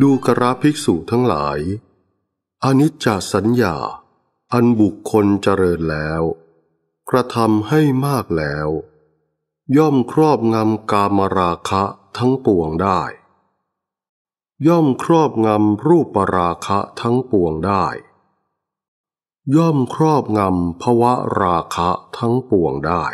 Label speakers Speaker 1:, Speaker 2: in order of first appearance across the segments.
Speaker 1: ดูกระภิกษุทั้งหลายอนิจจสัญญา อันบุคคลเจริญแล้ว กระทำให้มากแล้ว ย่อมครอบงำกามราคะทั้งปวงได้ ย่อมครอบงำรูปราคะทั้งปวงได้ ย่อมครอบงำภวะราคะทั้งปวงได้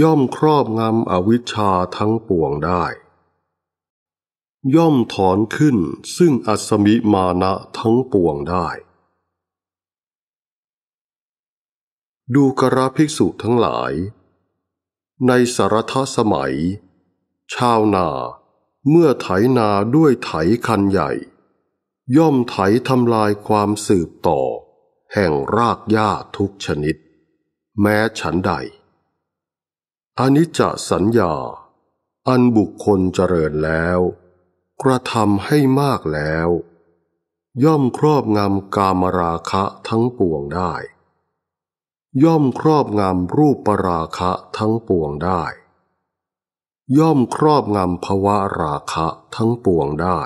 Speaker 1: ย่อมครอบงำอวิชชาทั้งปวงได้ย่อมถอนขึ้นซึ่งอัศมิมานะทั้งปวงได้ ดูกราภิกษุทั้งหลาย ในสารทสมัย ชาวนาเมื่อไถนาด้วยไถคันใหญ่ ย่อมไถทำลายความสืบต่อ แห่งรากหญ้าทุกชนิด แม้ฉันใด อนิจจสัญญา อันบุคคลเจริญแล้วกระทำให้มากแล้ว ย่อมครอบงำกามราคะทั้งปวงได้ ย่อมครอบงำรูปปราคะทั้งปวงได้ ย่อมครอบงำภวะราคะทั้งปวงได้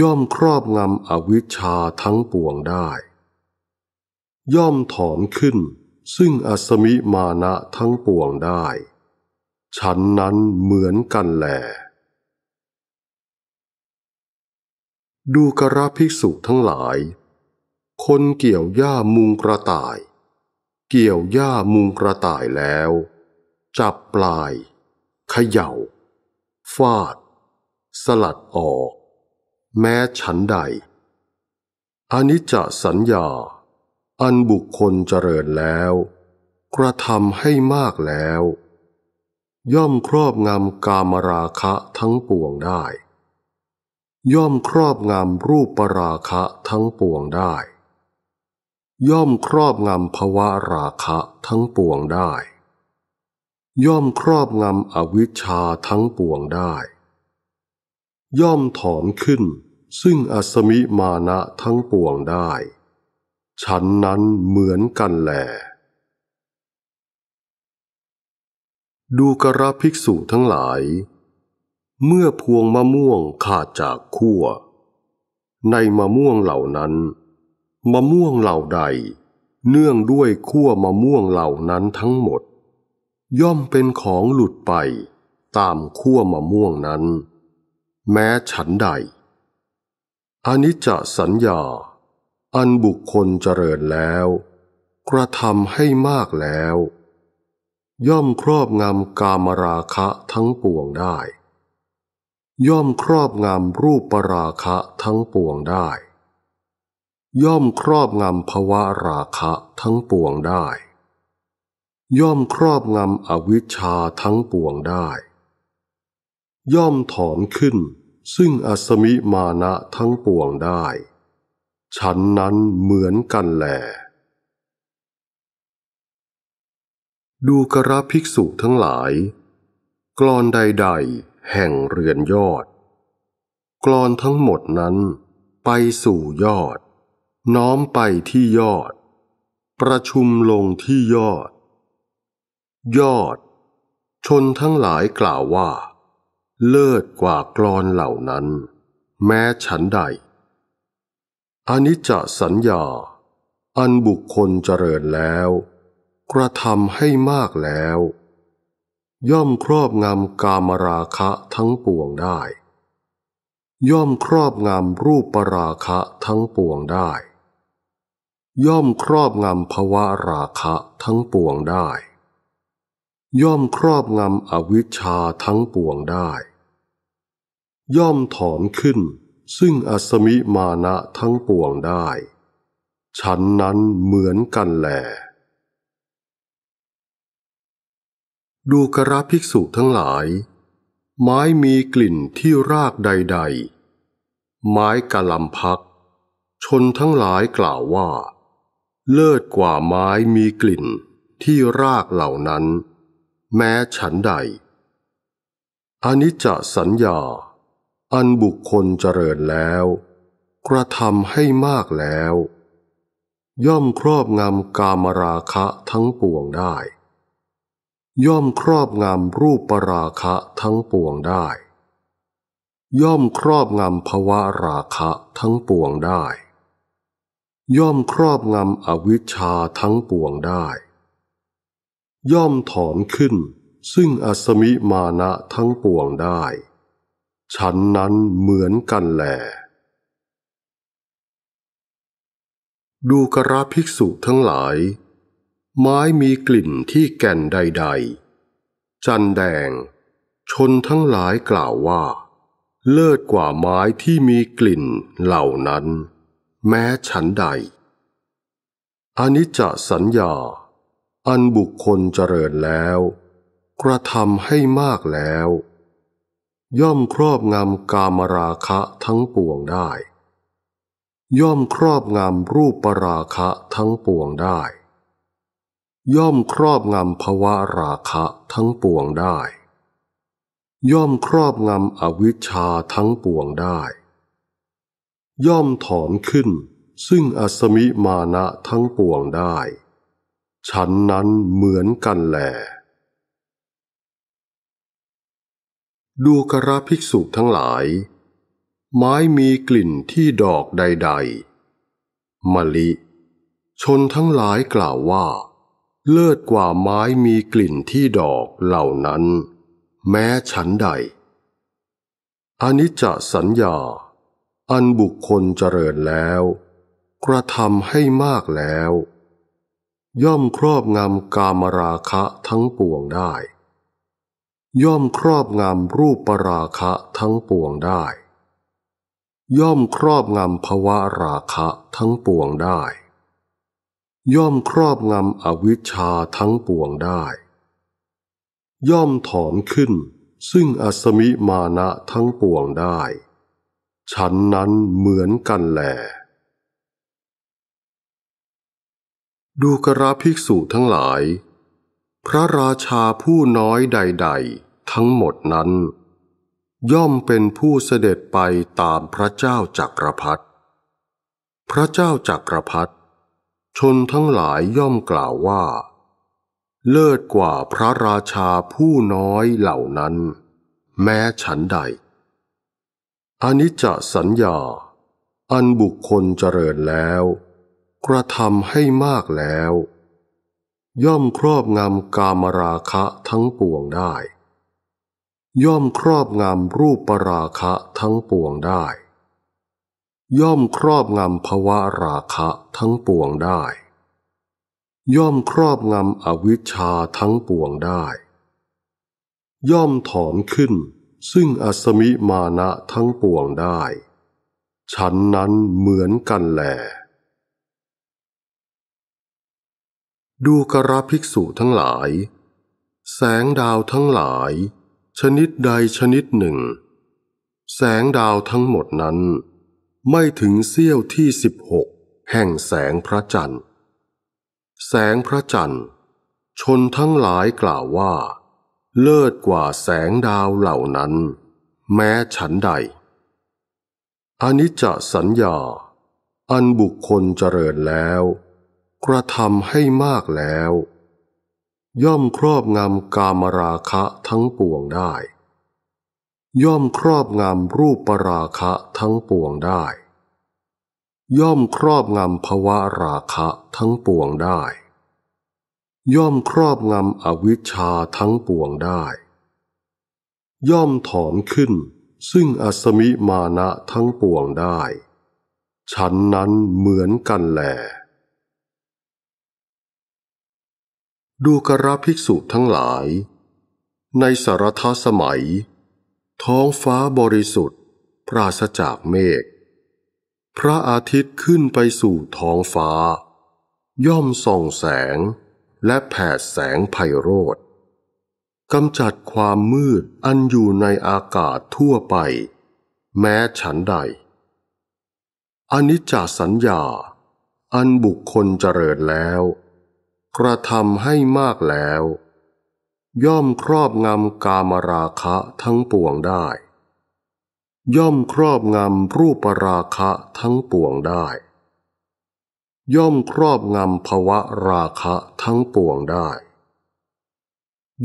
Speaker 1: ย่อมครอบงำอวิชชาทั้งปวงได้ ย่อมถอนขึ้น ซึ่งอสมิมานะทั้งปวงได้ ฉันนั้นเหมือนกันแหละดูกระภิกษุทั้งหลาย คนเกี่ยวหญ้ามุงกระต่าย เกี่ยวหญ้ามุงกระต่ายแล้ว จับปลายเขยา่าฟาด สลัดออก แม้ฉันใด อนิจจสัญญา อันบุคคลเจริญแล้ว กระทำให้มากแล้ว ย่อมครอบงำกามราคะทั้งปวงได้ย่อมครอบงำรูปปราคะทั้งปวงได้ ย่อมครอบงำภวะราคะทั้งปวงได้ ย่อมครอบงำอวิชชาทั้งปวงได้ ย่อมถอนขึ้นซึ่งอสมิมาณะทั้งปวงได้ ฉันนั้นเหมือนกันแหลดูกระภิกษุทั้งหลายเมื่อพวงมะม่วงขาดจากขั้วในมะม่วงเหล่านั้น มะม่วงเหล่าใด เนื่องด้วยขั้วมะม่วงเหล่านั้นทั้งหมด ย่อมเป็นของหลุดไปตามขั้วมะม่วงนั้น แม้ฉันใดอนิจจสัญญา อันบุคคลเจริญแล้ว กระทำให้มากแล้ว ย่อมครอบงำกามราคะทั้งปวงได้ย่อมครอบงำรูปปราคะทั้งปวงได้ ย่อมครอบงำภวะราคะทั้งปวงได้ ย่อมครอบงำอวิชชาทั้งปวงได้ ย่อมถอนขึ้น ซึ่งอสมิมานะทั้งปวงได้ ฉันนั้นเหมือนกันแหลดูกระภิกษุทั้งหลาย กรอนใด ๆแห่งเรือนยอด กรอนทั้งหมดนั้นไปสู่ยอด น้อมไปที่ยอด ประชุมลงที่ยอด ยอด ชนทั้งหลายกล่าวว่า เลิศกว่ากรอนเหล่านั้น แม้ฉันใด อนิจจสัญญา อันบุคคลเจริญแล้ว กระทำให้มากแล้วย่อมครอบงำกามราคะทั้งปวงได้ ย่อมครอบงำรูปปราคะทั้งปวงได้ ย่อมครอบงำภวะราคะทั้งปวงได้ ย่อมครอบงำอวิชชาทั้งปวงได้ ย่อมถอนขึ้นซึ่งอสมิมานะทั้งปวงได้ ฉันนั้นเหมือนกันแหละดูกระภิกษุทั้งหลาย ไม้มีกลิ่นที่รากใดๆ ไม้กะลำพัก ชนทั้งหลายกล่าวว่า เลิศกว่าไม้มีกลิ่นที่รากเหล่านั้น แม้ฉันใด อนิจจสัญญา อันบุคคลเจริญแล้ว กระทำให้มากแล้ว ย่อมครอบงำกามราคะทั้งปวงได้ย่อมครอบงำรูปปราคะทั้งปวงได้ ย่อมครอบงำภวะราคะทั้งปวงได้ ย่อมครอบงำอวิชชาทั้งปวงได้ ย่อมถอนขึ้น ซึ่งอสมิมานะทั้งปวงได้ ฉันนั้นเหมือนกันแหลดูกระภิกษุทั้งหลายไม้มีกลิ่นที่แก่นใดๆ จันแดง ชนทั้งหลายกล่าวว่า เลิศกว่าไม้ที่มีกลิ่นเหล่านั้น แม้ฉันใดอนิจจสัญญา อันบุคคลเจริญแล้ว กระทำให้มากแล้ว ย่อมครอบงำกามราคะทั้งปวงได้ ย่อมครอบงำรูปปราคะทั้งปวงได้ย่อมครอบงำภวะราคะทั้งปวงได้ ย่อมครอบงำอวิชชาทั้งปวงได้ ย่อมถอนขึ้น ซึ่งอสมิมาณะทั้งปวงได้ ฉันนั้นเหมือนกันแหลดูกระภิกษุทั้งหลาย ไม้มีกลิ่นที่ดอกใด ๆมะลิ ชนทั้งหลายกล่าวว่าเลิศกว่าไม้มีกลิ่นที่ดอกเหล่านั้น แม้ฉันใดอานิจจสัญญา อันบุคคลเจริญแล้ว กระทำให้มากแล้ว ย่อมครอบงำกามราคะทั้งปวงได้ ย่อมครอบงำรูปปราคะทั้งปวงได้ ย่อมครอบงำภวะราคะทั้งปวงได้ย่อมครอบงำอวิชชาทั้งปวงได้ ย่อมถอนขึ้น ซึ่งอสมิมานะทั้งปวงได้ ฉันนั้นเหมือนกันแหลดูกราภิกษุทั้งหลาย พระราชาผู้น้อยใดๆ ทั้งหมดนั้น ย่อมเป็นผู้เสด็จไปตามพระเจ้าจักรพรรดิพระเจ้าจักรพรรดิชนทั้งหลายย่อมกล่าวว่า เลิศกว่าพระราชาผู้น้อยเหล่านั้น แม้ฉันใด อนิจจสัญญา อันบุคคลเจริญแล้ว กระทำให้มากแล้ว ย่อมครอบงำกามราคะทั้งปวงได้ ย่อมครอบงำรูปปราคะทั้งปวงได้ย่อมครอบงำภวะราคะทั้งปวงได้ ย่อมครอบงำอวิชชาทั้งปวงได้ ย่อมถอนขึ้น ซึ่งอสมิมาณะทั้งปวงได้ ฉันนั้นเหมือนกันแหลดูกระภิกษุทั้งหลาย แสงดาวทั้งหลาย ชนิดใดชนิดหนึ่ง แสงดาวทั้งหมดนั้นไม่ถึงเสี้ยวที่สิบหก แห่งแสงพระจันทร์แสงพระจันทร์ ชนทั้งหลายกล่าวว่า เลิศกว่าแสงดาวเหล่านั้น แม้ฉันใด อนิจจสัญญา อันบุคคลเจริญแล้ว กระทำให้มากแล้ว ย่อมครอบงำกามราคะทั้งปวงได้ย่อมครอบงำรูปปราคะทั้งปวงได้ ย่อมครอบงำภวะราคะทั้งปวงได้ ย่อมครอบงำอวิชชาทั้งปวงได้ ย่อมถอนขึ้น ซึ่งอสมิมานะทั้งปวงได้ ฉันนั้นเหมือนกันแหลดูกระภิกษุทั้งหลาย ในสารทสมัยท้องฟ้าบริสุทธิ์ปราศจากเมฆ พระอาทิตย์ขึ้นไปสู่ท้องฟ้า ย่อมส่องแสงและแผดแสงไพโรธกำจัดความมืดอันอยู่ในอากาศทั่วไป แม้ฉันใดอนิจจสัญญา อันบุคคลเจริญแล้ว กระทำให้มากแล้วย่อมครอบงำกามราคะทั้งปวงได้ ย่อมครอบงำรูปราคะทั้งปวงได้ ย่อมครอบงำภวะราคะทั้งปวงได้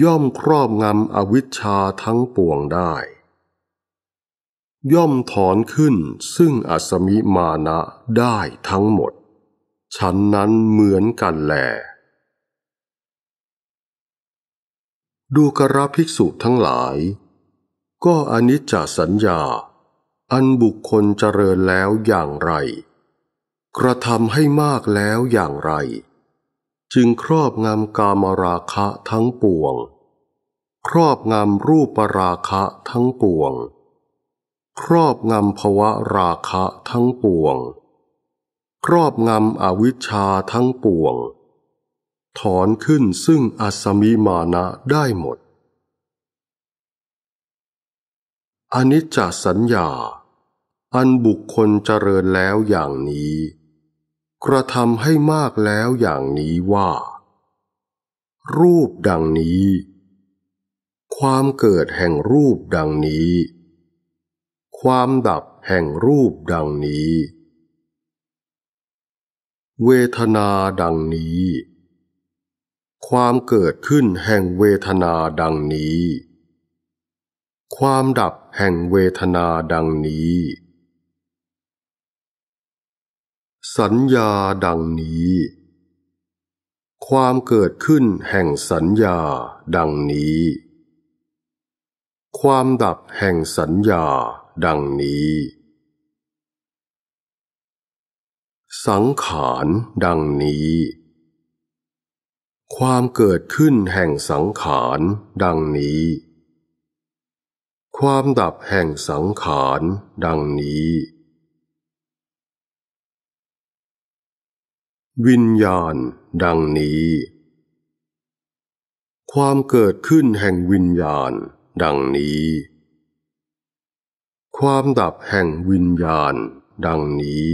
Speaker 1: ย่อมครอบงำอวิชชาทั้งปวงได้ ย่อมถอนขึ้นซึ่งอสมิมานะได้ทั้งหมด ฉันนั้นเหมือนกันแหละดูกระภิกษุทั้งหลาย ก็อนิจจสัญญา อันบุคคลเจริญแล้วอย่างไร กระทำให้มากแล้วอย่างไร จึงครอบงำกามราคะทั้งปวง ครอบงำรูปราคะทั้งปวงครอบงำภวะราคะทั้งปวง ครอบงำอวิชชาทั้งปวงถอนขึ้นซึ่งอสมีมานะได้หมดอนิจจสัญญา อันบุคคลเจริญแล้วอย่างนี้ กระทำให้มากแล้วอย่างนี้ว่า รูปดังนี้ ความเกิดแห่งรูปดังนี้ ความดับแห่งรูปดังนี้ เวทนาดังนี้ความเกิดขึ้นแห่งเวทนาดังนี้ ความดับแห่งเวทนาดังนี้ สัญญาดังนี้ ความเกิดขึ้นแห่งสัญญาดังนี้ ความดับแห่งสัญญาดังนี้ สังขารดังนี้ความเกิดขึ้นแห่งสังขารดังนี้ ความดับแห่งสังขารดังนี้ วิญญาณดังนี้ ความเกิดขึ้นแห่งวิญญาณดังนี้ ความดับแห่งวิญญาณดังนี้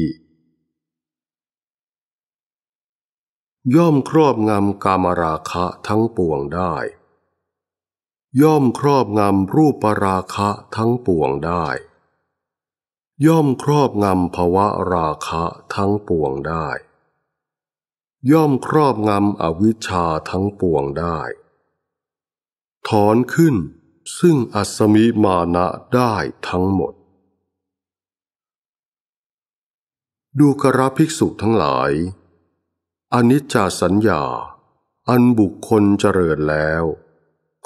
Speaker 1: ย่อมครอบงำกามราคะทั้งปวงได้ ย่อมครอบงำรูปราคะทั้งปวงได้ ย่อมครอบงำภวะราคะทั้งปวงได้ ย่อมครอบงำอวิชชาทั้งปวงได้ ถอนขึ้น ซึ่งอัศมิมาณะได้ทั้งหมด ดูกระภิกษุทั้งหลายอนิจจาสัญญา อันบุคคลเจริญแล้ว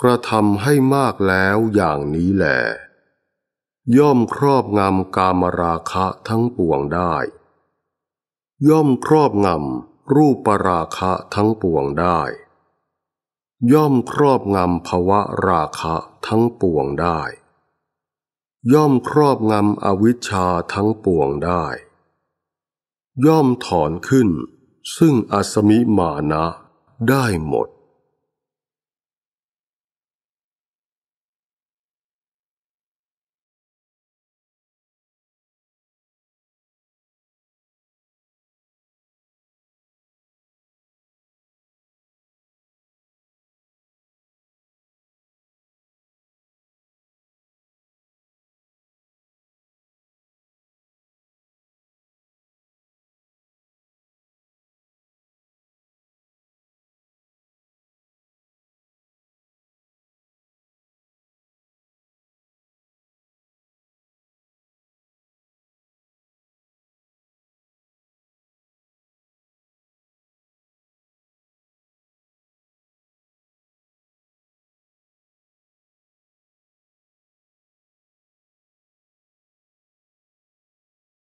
Speaker 1: กระทำให้มากแล้วอย่างนี้แหลย่อมครอบงำกามราคะทั้งปวงได้ ย่อมครอบงำรูปราคะทั้งปวงได้ ย่อมครอบงำภวะราคะทั้งปวงได้ ย่อมครอบงำอวิชชาทั้งปวงได้ ย่อมถอนขึ้นซึ่งอสมิมานะได้หมด